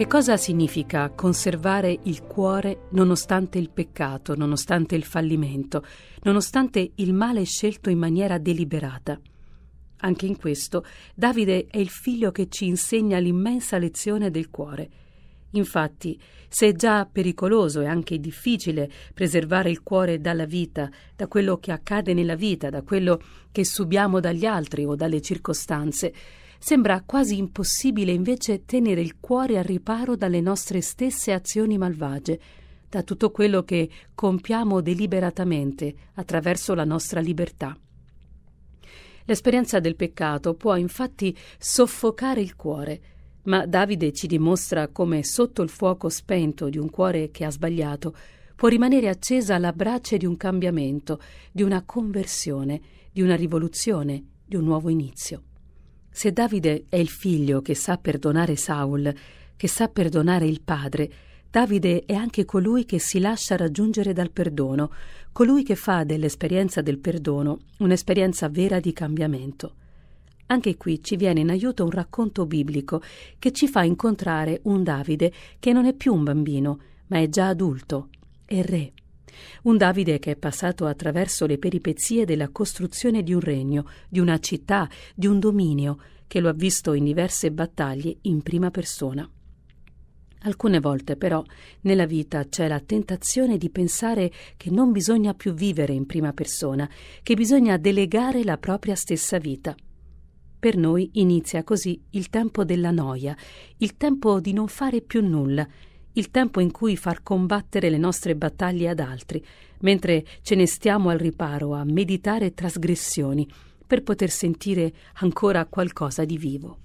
Che cosa significa conservare il cuore nonostante il peccato, nonostante il fallimento, nonostante il male scelto in maniera deliberata? Anche in questo Davide è il figlio che ci insegna l'immensa lezione del cuore. Infatti, se è già pericoloso e anche difficile preservare il cuore dalla vita, da quello che accade nella vita, da quello che subiamo dagli altri o dalle circostanze, sembra quasi impossibile invece tenere il cuore al riparo dalle nostre stesse azioni malvagie, da tutto quello che compiamo deliberatamente attraverso la nostra libertà. L'esperienza del peccato può infatti soffocare il cuore, ma Davide ci dimostra come sotto il fuoco spento di un cuore che ha sbagliato può rimanere accesa la brace di un cambiamento, di una conversione, di una rivoluzione, di un nuovo inizio. Se Davide è il figlio che sa perdonare Saul, che sa perdonare il padre, Davide è anche colui che si lascia raggiungere dal perdono, colui che fa dell'esperienza del perdono un'esperienza vera di cambiamento. Anche qui ci viene in aiuto un racconto biblico che ci fa incontrare un Davide che non è più un bambino, ma è già adulto, è re. Un Davide che è passato attraverso le peripezie della costruzione di un regno, di una città, di un dominio, che lo ha visto in diverse battaglie in prima persona. Alcune volte però nella vita c'è la tentazione di pensare che non bisogna più vivere in prima persona, che bisogna delegare la propria stessa vita. Per noi inizia così il tempo della noia, il tempo di non fare più nulla, il tempo in cui far combattere le nostre battaglie ad altri, mentre ce ne stiamo al riparo a meditare trasgressioni per poter sentire ancora qualcosa di vivo.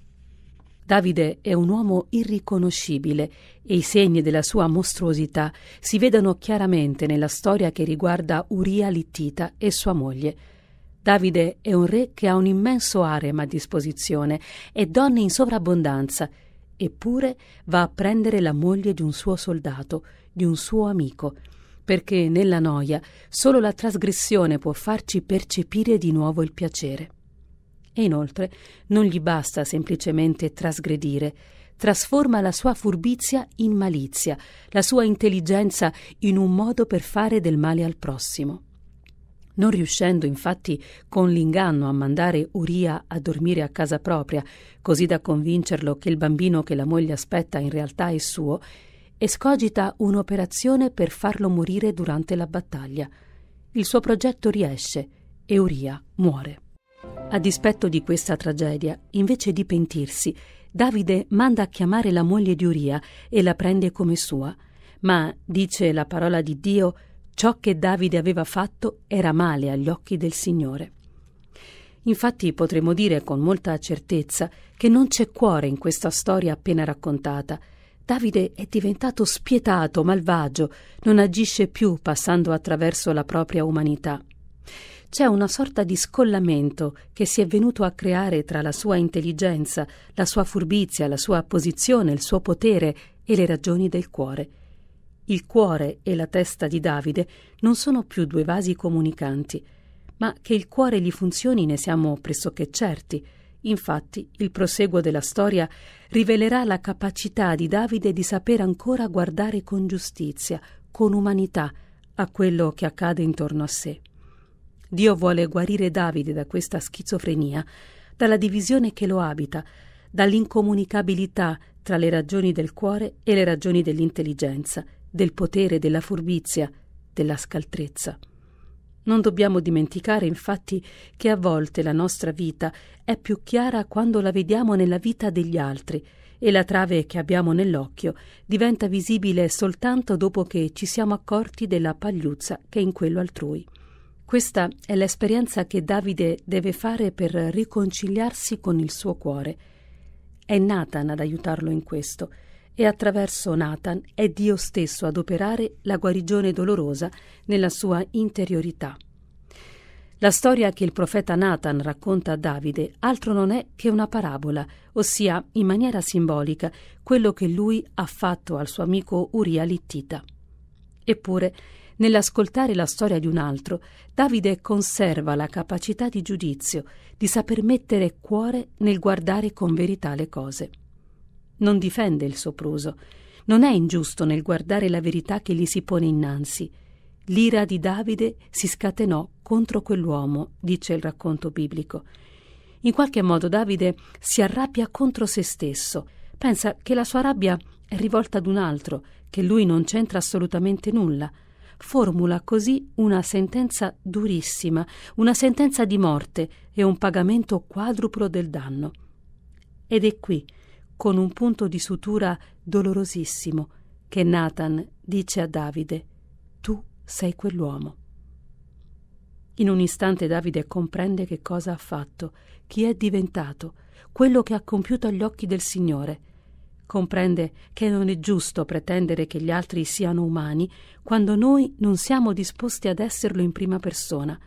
Davide è un uomo irriconoscibile e i segni della sua mostruosità si vedono chiaramente nella storia che riguarda Uria Littita e sua moglie. Davide è un re che ha un immenso harem a disposizione e donne in sovrabbondanza Eppure va a prendere la moglie di un suo soldato, di un suo amico, perché nella noia solo la trasgressione può farci percepire di nuovo il piacere. E inoltre non gli basta semplicemente trasgredire, trasforma la sua furbizia in malizia, la sua intelligenza in un modo per fare del male al prossimo. Non riuscendo infatti con l'inganno a mandare Uria a dormire a casa propria, così da convincerlo che il bambino che la moglie aspetta in realtà è suo, escogita un'operazione per farlo morire durante la battaglia. Il suo progetto riesce e Uria muore. A dispetto di questa tragedia, invece di pentirsi, Davide manda a chiamare la moglie di Uria e la prende come sua, ma, dice la parola di Dio, Ciò che Davide aveva fatto era male agli occhi del Signore. Infatti potremmo dire con molta certezza che non c'è cuore in questa storia appena raccontata. Davide è diventato spietato, malvagio, non agisce più passando attraverso la propria umanità. C'è una sorta di scollamento che si è venuto a creare tra la sua intelligenza, la sua furbizia, la sua posizione, il suo potere e le ragioni del cuore. Il cuore e la testa di Davide non sono più due vasi comunicanti, ma che il cuore gli funzioni ne siamo pressoché certi. Infatti, il proseguo della storia rivelerà la capacità di Davide di saper ancora guardare con giustizia, con umanità, a quello che accade intorno a sé. Dio vuole guarire Davide da questa schizofrenia, dalla divisione che lo abita, dall'incomunicabilità tra le ragioni del cuore e le ragioni dell'intelligenza, del potere, della furbizia, della scaltrezza. Non dobbiamo dimenticare infatti che a volte la nostra vita è più chiara quando la vediamo nella vita degli altri e la trave che abbiamo nell'occhio diventa visibile soltanto dopo che ci siamo accorti della pagliuzza che è in quello altrui. Questa è l'esperienza che Davide deve fare per riconciliarsi con il suo cuore. È Nathan ad aiutarlo in questo e attraverso Nathan è Dio stesso ad operare la guarigione dolorosa nella sua interiorità. La storia che il profeta Nathan racconta a Davide altro non è che una parabola, ossia, in maniera simbolica, quello che lui ha fatto al suo amico Uria Littita. Eppure, nell'ascoltare la storia di un altro, Davide conserva la capacità di giudizio, di saper mettere cuore nel guardare con verità le cose non difende il sopruso, non è ingiusto nel guardare la verità che gli si pone innanzi. L'ira di Davide si scatenò contro quell'uomo, dice il racconto biblico. In qualche modo Davide si arrabbia contro se stesso, pensa che la sua rabbia è rivolta ad un altro, che lui non c'entra assolutamente nulla. Formula così una sentenza durissima, una sentenza di morte e un pagamento quadruplo del danno. Ed è qui con un punto di sutura dolorosissimo che Nathan dice a Davide, tu sei quell'uomo. In un istante Davide comprende che cosa ha fatto, chi è diventato, quello che ha compiuto agli occhi del Signore. Comprende che non è giusto pretendere che gli altri siano umani quando noi non siamo disposti ad esserlo in prima persona.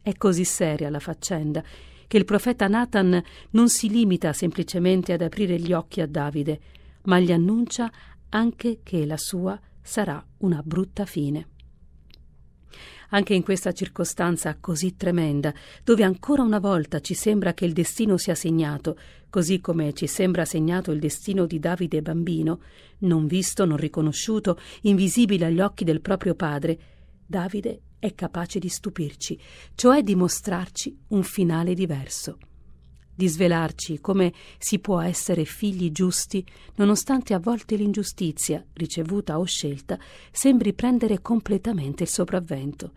È così seria la faccenda che il profeta Nathan non si limita semplicemente ad aprire gli occhi a Davide, ma gli annuncia anche che la sua sarà una brutta fine. Anche in questa circostanza così tremenda, dove ancora una volta ci sembra che il destino sia segnato, così come ci sembra segnato il destino di Davide bambino, non visto, non riconosciuto, invisibile agli occhi del proprio padre, Davide è capace di stupirci, cioè di mostrarci un finale diverso, di svelarci come si può essere figli giusti nonostante a volte l'ingiustizia, ricevuta o scelta, sembri prendere completamente il sopravvento.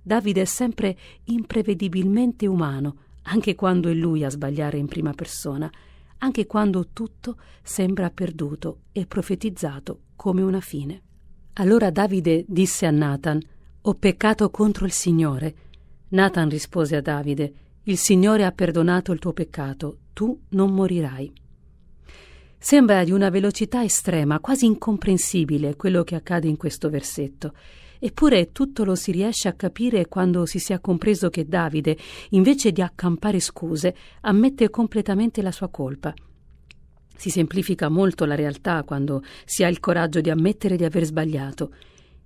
Davide è sempre imprevedibilmente umano, anche quando è lui a sbagliare in prima persona, anche quando tutto sembra perduto e profetizzato come una fine. Allora Davide disse a Nathan ho peccato contro il Signore. Nathan rispose a Davide, Il Signore ha perdonato il tuo peccato, tu non morirai. Sembra di una velocità estrema, quasi incomprensibile quello che accade in questo versetto. Eppure tutto lo si riesce a capire quando si sia compreso che Davide, invece di accampare scuse, ammette completamente la sua colpa. Si semplifica molto la realtà quando si ha il coraggio di ammettere di aver sbagliato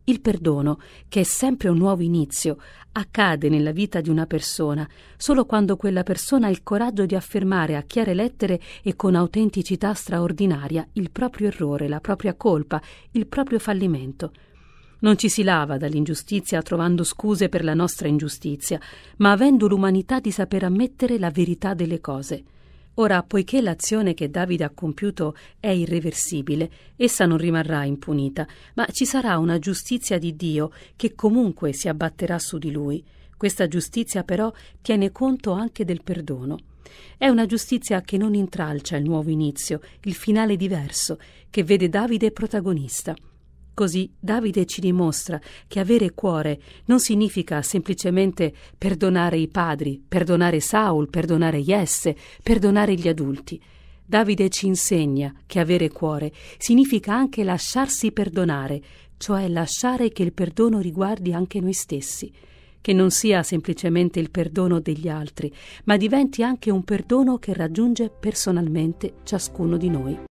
il perdono, che è sempre un nuovo inizio, accade nella vita di una persona solo quando quella persona ha il coraggio di affermare a chiare lettere e con autenticità straordinaria il proprio errore, la propria colpa, il proprio fallimento. Non ci si lava dall'ingiustizia trovando scuse per la nostra ingiustizia, ma avendo l'umanità di saper ammettere la verità delle cose. Ora, poiché l'azione che Davide ha compiuto è irreversibile, essa non rimarrà impunita, ma ci sarà una giustizia di Dio che comunque si abbatterà su di lui. Questa giustizia però tiene conto anche del perdono. È una giustizia che non intralcia il nuovo inizio, il finale diverso, che vede Davide protagonista. Così Davide ci dimostra che avere cuore non significa semplicemente perdonare i padri, perdonare Saul, perdonare Jesse, perdonare gli adulti. Davide ci insegna che avere cuore significa anche lasciarsi perdonare, cioè lasciare che il perdono riguardi anche noi stessi, che non sia semplicemente il perdono degli altri, ma diventi anche un perdono che raggiunge personalmente ciascuno di noi.